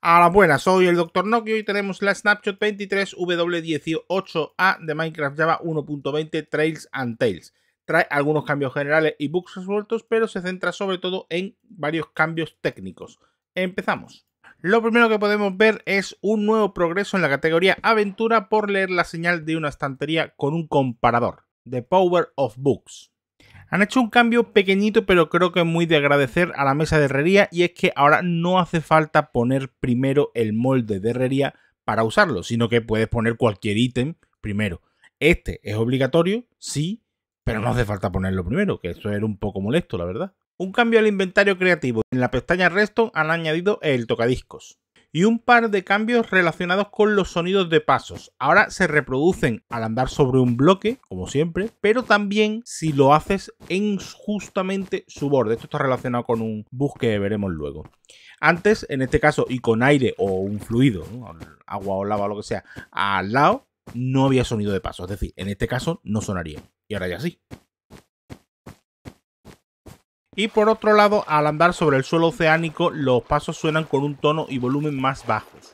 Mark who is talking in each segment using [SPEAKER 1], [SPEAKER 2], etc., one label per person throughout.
[SPEAKER 1] Hola, buenas, soy el Dr. Nokio y tenemos la Snapshot 23W18A de Minecraft Java 1.20 Trails and Tales. Trae algunos cambios generales y books resueltos, pero se centra sobre todo en varios cambios técnicos. Empezamos. Lo primero que podemos ver es un nuevo progreso en la categoría aventura por leer la señal de una estantería con un comparador, The Power of Books. Han hecho un cambio pequeñito, pero creo que es muy de agradecer a la mesa de herrería y es que ahora no hace falta poner primero el molde de herrería para usarlo, sino que puedes poner cualquier ítem primero. Este es obligatorio, sí, pero no hace falta ponerlo primero, que eso era un poco molesto, la verdad. Un cambio al inventario creativo. En la pestaña Reston han añadido el tocadiscos y un par de cambios relacionados con los sonidos de pasos. Ahora se reproducen al andar sobre un bloque, como siempre, pero también si lo haces en justamente su borde. Esto está relacionado con un bus que veremos luego. Antes, en este caso, y con aire o un fluido, agua o lava o lo que sea, al lado, no había sonido de paso. Es decir, en este caso no sonaría. Y ahora ya sí. Y por otro lado, al andar sobre el suelo oceánico, los pasos suenan con un tono y volumen más bajos.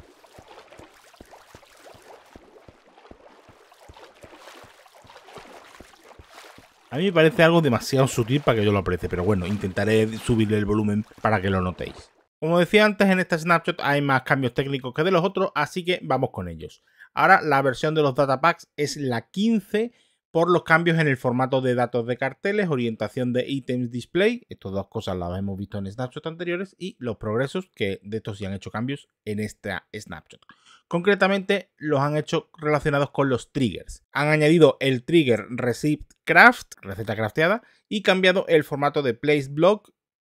[SPEAKER 1] A mí me parece algo demasiado sutil para que yo lo aprecie, pero bueno, intentaré subirle el volumen para que lo notéis. Como decía antes, en este snapshot hay más cambios técnicos que de los otros, así que vamos con ellos. Ahora la versión de los datapacks es la 15 por los cambios en el formato de datos de carteles, orientación de ítems display, estas dos cosas las hemos visto en snapshots anteriores, y los progresos que de estos sí han hecho cambios en esta snapshot. Concretamente los han hecho relacionados con los triggers. Han añadido el trigger receipt craft, receta crafteada, y cambiado el formato de place block,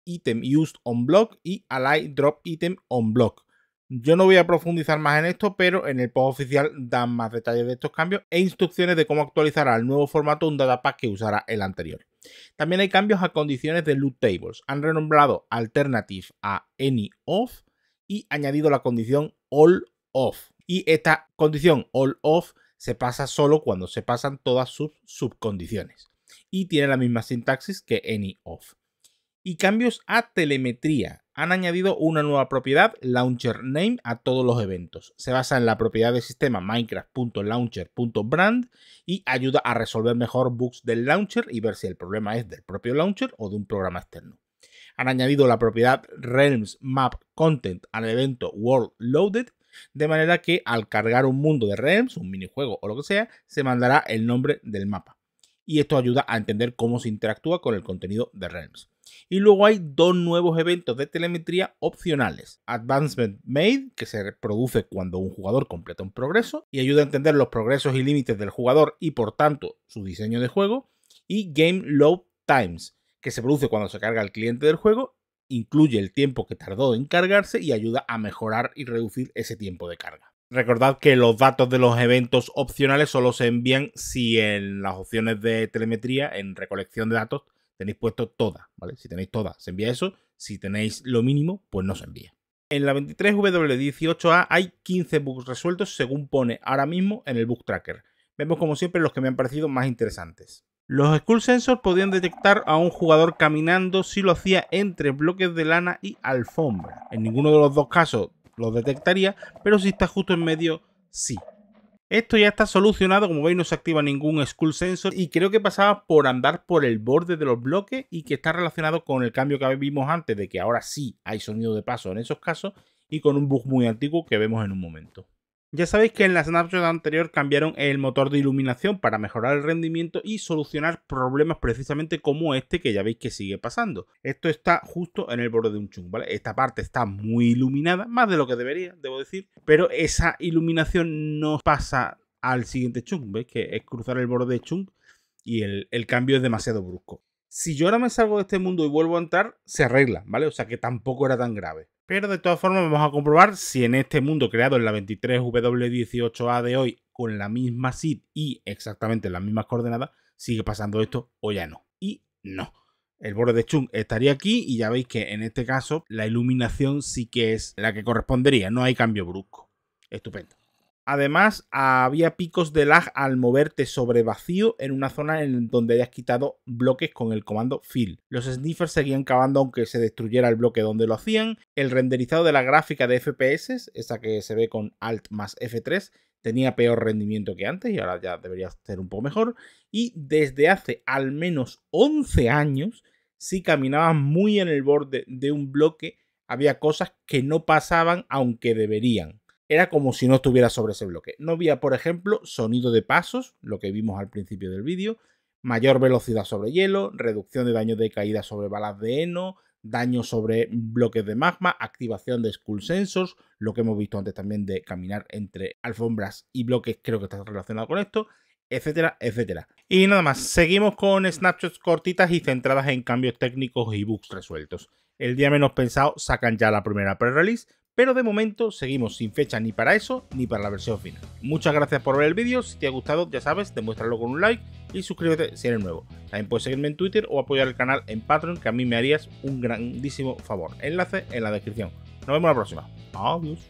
[SPEAKER 1] item used on block y ally drop item on block. Yo no voy a profundizar más en esto, pero en el post oficial dan más detalles de estos cambios e instrucciones de cómo actualizar al nuevo formato un datapack que usará el anterior. También hay cambios a condiciones de loot tables. Han renombrado alternative a any off y añadido la condición all off. Y esta condición all off se pasa solo cuando se pasan todas sus subcondiciones. Y tiene la misma sintaxis que any off y cambios a telemetría. Han añadido una nueva propiedad, Launcher Name, a todos los eventos. Se basa en la propiedad del sistema Minecraft.launcher.brand y ayuda a resolver mejor bugs del launcher y ver si el problema es del propio launcher o de un programa externo. Han añadido la propiedad Realms Map Content al evento World Loaded, de manera que al cargar un mundo de Realms, un minijuego o lo que sea, se mandará el nombre del mapa. Y esto ayuda a entender cómo se interactúa con el contenido de Realms. Y luego hay dos nuevos eventos de telemetría opcionales. Advancement Made, que se produce cuando un jugador completa un progreso y ayuda a entender los progresos y límites del jugador y por tanto su diseño de juego. Y Game Load Times, que se produce cuando se carga el cliente del juego incluye el tiempo que tardó en cargarse y ayuda a mejorar y reducir ese tiempo de carga. Recordad que los datos de los eventos opcionales solo se envían si en las opciones de telemetría, en recolección de datos, Tenéis puesto todas, ¿vale? Si tenéis todas, se envía eso. Si tenéis lo mínimo, pues no se envía. En la 23W18A hay 15 bugs resueltos según pone ahora mismo en el bug tracker. Vemos como siempre los que me han parecido más interesantes. Los Skull Sensors podían detectar a un jugador caminando si lo hacía entre bloques de lana y alfombra. En ninguno de los dos casos los detectaría, pero si está justo en medio, sí. Esto ya está solucionado, como veis no se activa ningún school Sensor y creo que pasaba por andar por el borde de los bloques y que está relacionado con el cambio que vimos antes de que ahora sí hay sonido de paso en esos casos y con un bug muy antiguo que vemos en un momento. Ya sabéis que en la Snapchat anterior cambiaron el motor de iluminación para mejorar el rendimiento y solucionar problemas precisamente como este que ya veis que sigue pasando. Esto está justo en el borde de un chung, ¿vale? Esta parte está muy iluminada, más de lo que debería, debo decir, pero esa iluminación no pasa al siguiente chung, ¿veis? Que es cruzar el borde de chung y el, el cambio es demasiado brusco. Si yo ahora me salgo de este mundo y vuelvo a entrar, se arregla, ¿vale? O sea que tampoco era tan grave. Pero de todas formas vamos a comprobar si en este mundo creado en la 23W18A de hoy con la misma SID y exactamente las mismas coordenadas sigue pasando esto o ya no. Y no. El borde de Chung estaría aquí y ya veis que en este caso la iluminación sí que es la que correspondería, no hay cambio brusco. Estupendo. Además, había picos de lag al moverte sobre vacío en una zona en donde hayas quitado bloques con el comando fill. Los sniffers seguían cavando aunque se destruyera el bloque donde lo hacían. El renderizado de la gráfica de FPS, esa que se ve con Alt más F3, tenía peor rendimiento que antes y ahora ya debería ser un poco mejor. Y desde hace al menos 11 años, si caminabas muy en el borde de un bloque, había cosas que no pasaban aunque deberían era como si no estuviera sobre ese bloque. No había, por ejemplo, sonido de pasos, lo que vimos al principio del vídeo, mayor velocidad sobre hielo, reducción de daño de caída sobre balas de heno, daño sobre bloques de magma, activación de skull sensors, lo que hemos visto antes también de caminar entre alfombras y bloques, creo que está relacionado con esto, etcétera, etcétera. Y nada más, seguimos con snapshots cortitas y centradas en cambios técnicos y bugs resueltos. El día menos pensado sacan ya la primera pre-release, pero de momento seguimos sin fecha ni para eso ni para la versión final. Muchas gracias por ver el vídeo, si te ha gustado ya sabes, demuéstralo con un like y suscríbete si eres nuevo. También puedes seguirme en Twitter o apoyar el canal en Patreon que a mí me harías un grandísimo favor. Enlace en la descripción. Nos vemos la próxima. Adiós.